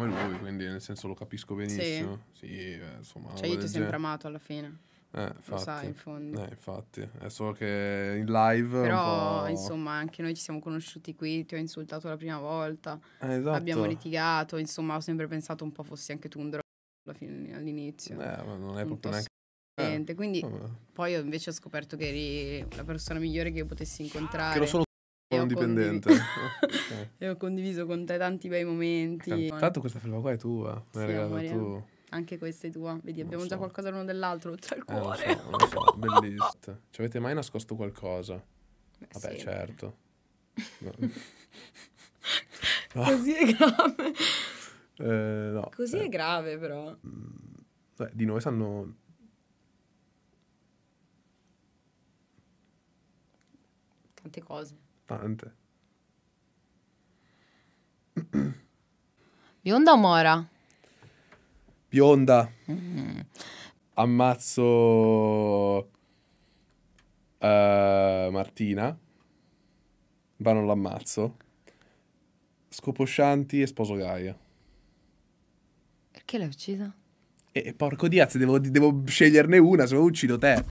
come lui, quindi nel senso lo capisco benissimo. Sì, sì eh, insomma. Cioè, io ti ho sempre amato alla fine. Eh, infatti. Lo sai, in fondo. Eh, infatti. È solo che in live. Però, insomma, anche noi ci siamo conosciuti qui. Ti ho insultato la prima volta. Eh, esatto. Abbiamo litigato. Insomma, ho sempre pensato un po' fossi anche tu un drogo all'inizio. Eh, ma non è proprio neanche. Eh, quindi, Vabbè. poi invece ho scoperto che eri la persona migliore che io potessi incontrare. Che lo sono un dipendente. e eh. ho condiviso con te tanti bei momenti. Tanto questa felpa qua è tua, eh, sì, regalato tu. Anche questa è tua, vedi, abbiamo so. già qualcosa l'uno dell'altro, oltre al eh, cuore. Eh, non so, non so. bellissimo. Ci avete mai nascosto qualcosa? Beh, Vabbè, sì. certo. no. Così è grave. Eh, no. Così eh. è grave, però. Mm, beh, di noi sanno tante cose. Tante. Bionda o mora? Bionda. Mm. Ammazzo uh, Martina, ma non l'ammazzo. Scopo Shanti e sposo Gaia. Perché l'hai uccisa? E porco diazzo, devo, devo sceglierne una, se no uccido te.